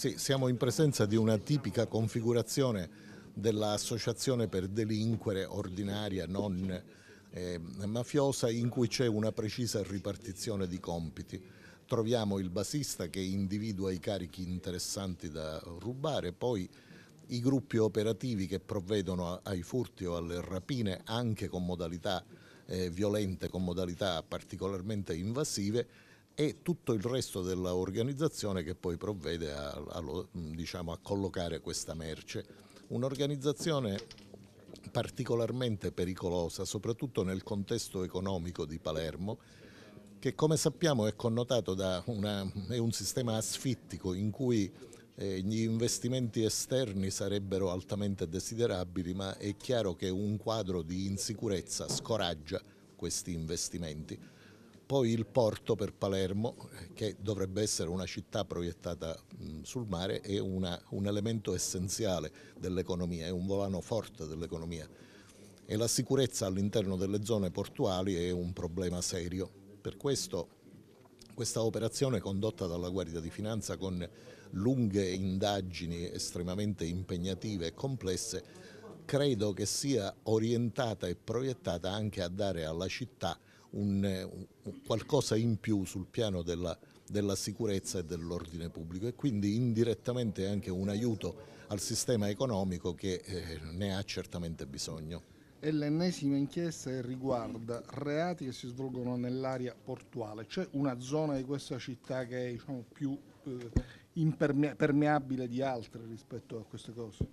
Sì, siamo in presenza di una tipica configurazione dell'associazione per delinquere ordinaria, non eh, mafiosa, in cui c'è una precisa ripartizione di compiti. Troviamo il basista che individua i carichi interessanti da rubare, poi i gruppi operativi che provvedono ai furti o alle rapine anche con modalità eh, violente, con modalità particolarmente invasive e tutto il resto dell'organizzazione che poi provvede a, a, diciamo, a collocare questa merce. Un'organizzazione particolarmente pericolosa, soprattutto nel contesto economico di Palermo, che come sappiamo è connotato da una, è un sistema asfittico in cui eh, gli investimenti esterni sarebbero altamente desiderabili, ma è chiaro che un quadro di insicurezza scoraggia questi investimenti poi il porto per Palermo, che dovrebbe essere una città proiettata sul mare, è una, un elemento essenziale dell'economia, è un volano forte dell'economia. E la sicurezza all'interno delle zone portuali è un problema serio. Per questo questa operazione condotta dalla Guardia di Finanza con lunghe indagini estremamente impegnative e complesse credo che sia orientata e proiettata anche a dare alla città un, eh, un qualcosa in più sul piano della, della sicurezza e dell'ordine pubblico e quindi indirettamente anche un aiuto al sistema economico che eh, ne ha certamente bisogno. È l'ennesima inchiesta che riguarda reati che si svolgono nell'area portuale. C'è una zona di questa città che è diciamo, più eh, impermeabile di altre rispetto a queste cose?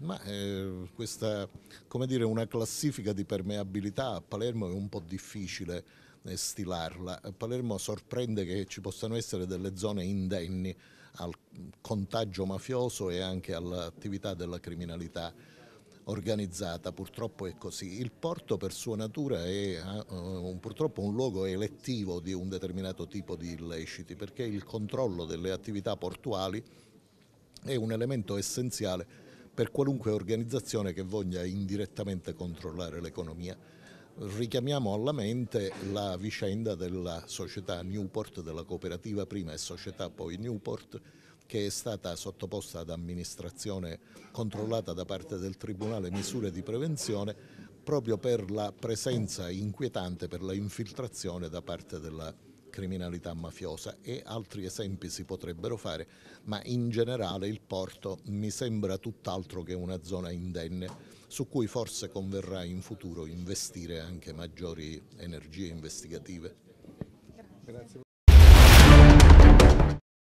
ma eh, questa come dire, una classifica di permeabilità a Palermo è un po' difficile eh, stilarla. A Palermo sorprende che ci possano essere delle zone indenni al contagio mafioso e anche all'attività della criminalità organizzata, purtroppo è così. Il porto per sua natura è uh, purtroppo un luogo elettivo di un determinato tipo di illeciti perché il controllo delle attività portuali è un elemento essenziale per qualunque organizzazione che voglia indirettamente controllare l'economia. Richiamiamo alla mente la vicenda della società Newport, della cooperativa prima e società poi Newport, che è stata sottoposta ad amministrazione controllata da parte del Tribunale misure di prevenzione proprio per la presenza inquietante, per la infiltrazione da parte della criminalità mafiosa e altri esempi si potrebbero fare, ma in generale il porto mi sembra tutt'altro che una zona indenne su cui forse converrà in futuro investire anche maggiori energie investigative. Grazie.